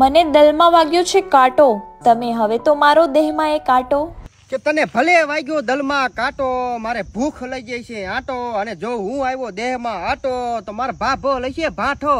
મને દલમાં વાગ્યો છે કાંટો તમે હવે તો મારો દેહમાં એ કાંટો કે તને ભલે વાગ્યો દલમાં કાંટો મારે ભૂખ લઈ જાય છે આટો અને જો હું આવ્યો દેહમાં આટો તો મારા ભાભો લઈ છે ભાઠો